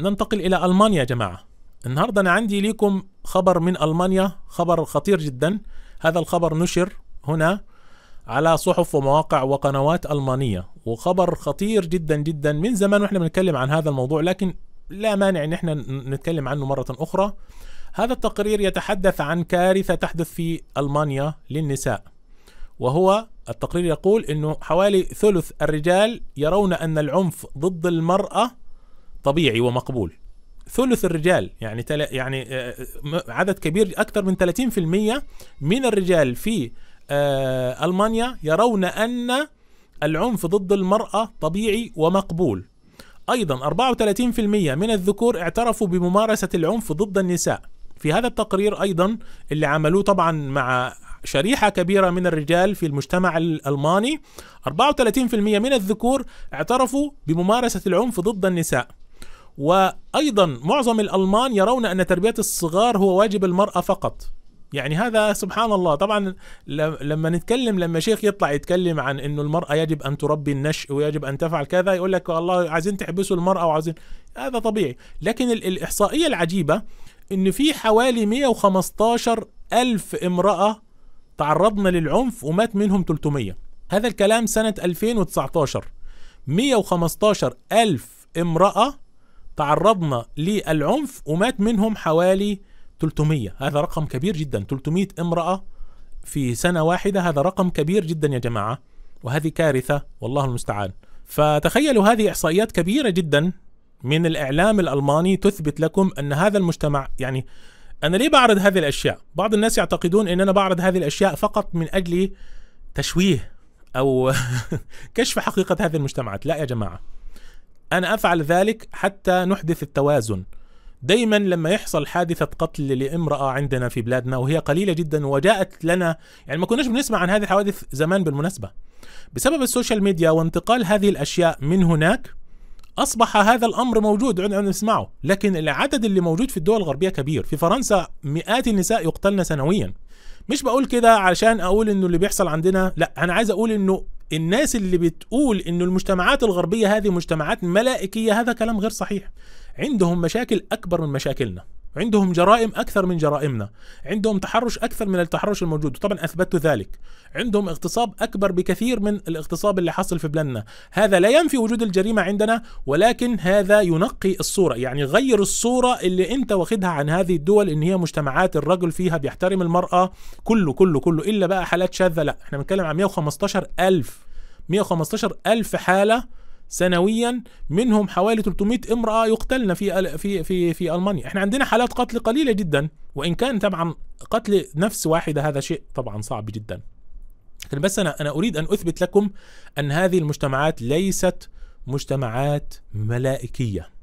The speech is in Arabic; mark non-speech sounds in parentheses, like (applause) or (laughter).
ننتقل إلى ألمانيا يا جماعة النهاردة أنا عندي لكم خبر من ألمانيا خبر خطير جدا هذا الخبر نشر هنا على صحف ومواقع وقنوات ألمانية وخبر خطير جدا جدا من زمان واحنا بنتكلم عن هذا الموضوع لكن لا مانع ان احنا نتكلم عنه مرة أخرى هذا التقرير يتحدث عن كارثة تحدث في ألمانيا للنساء وهو التقرير يقول انه حوالي ثلث الرجال يرون ان العنف ضد المرأة طبيعي ومقبول ثلث الرجال يعني تل... يعني آه، عدد كبير اكثر من 30% من الرجال في آه، المانيا يرون ان العنف ضد المراه طبيعي ومقبول ايضا 34% من الذكور اعترفوا بممارسه العنف ضد النساء في هذا التقرير ايضا اللي عملوه طبعا مع شريحة كبيرة من الرجال في المجتمع الألماني 34% من الذكور اعترفوا بممارسة العنف ضد النساء وايضا معظم الالمان يرون ان تربيه الصغار هو واجب المراه فقط يعني هذا سبحان الله طبعا لما نتكلم لما شيخ يطلع يتكلم عن انه المراه يجب ان تربي النشء ويجب ان تفعل كذا يقول لك والله عايزين تحبسوا المراه وعايزين هذا طبيعي لكن الاحصائيه العجيبه ان في حوالي 115 ألف امرأة تعرضن للعنف ومات منهم 300 هذا الكلام سنة 2019 115 ألف امرأة تعرضنا للعنف ومات منهم حوالي 300 هذا رقم كبير جدا 300 امرأة في سنة واحدة هذا رقم كبير جدا يا جماعة وهذه كارثة والله المستعان فتخيلوا هذه إحصائيات كبيرة جدا من الإعلام الألماني تثبت لكم أن هذا المجتمع يعني أنا ليه بعرض هذه الأشياء بعض الناس يعتقدون أن أنا بعرض هذه الأشياء فقط من أجل تشويه أو (laughs) كشف حقيقة هذه المجتمعات لا يا جماعة أنا أفعل ذلك حتى نحدث التوازن دايما لما يحصل حادثة قتل لامرأة عندنا في بلادنا وهي قليلة جدا وجاءت لنا يعني ما كناش بنسمع عن هذه الحوادث زمان بالمناسبة بسبب السوشيال ميديا وانتقال هذه الأشياء من هناك أصبح هذا الأمر موجود عندنا نسمعه لكن العدد اللي موجود في الدول الغربية كبير في فرنسا مئات النساء يقتلن سنويا مش بقول كده عشان أقول إنه اللي بيحصل عندنا لا أنا عايز أقول إنه الناس اللي بتقول ان المجتمعات الغربية هذه مجتمعات ملائكية هذا كلام غير صحيح عندهم مشاكل اكبر من مشاكلنا عندهم جرائم اكثر من جرائمنا عندهم تحرش اكثر من التحرش الموجود وطبعا اثبتت ذلك عندهم اغتصاب اكبر بكثير من الاغتصاب اللي حصل في بلادنا هذا لا ينفي وجود الجريمه عندنا ولكن هذا ينقي الصوره يعني غير الصوره اللي انت واخدها عن هذه الدول ان هي مجتمعات الرجل فيها بيحترم المراه كله كله كله الا بقى حالات شاذه لا احنا بنتكلم عن 115 الف 115 الف حاله سنويا منهم حوالي 300 امراه يقتلن في في في في المانيا احنا عندنا حالات قتل قليله جدا وان كان طبعا قتل نفس واحده هذا شيء طبعا صعب جدا لكن بس انا انا اريد ان اثبت لكم ان هذه المجتمعات ليست مجتمعات ملائكيه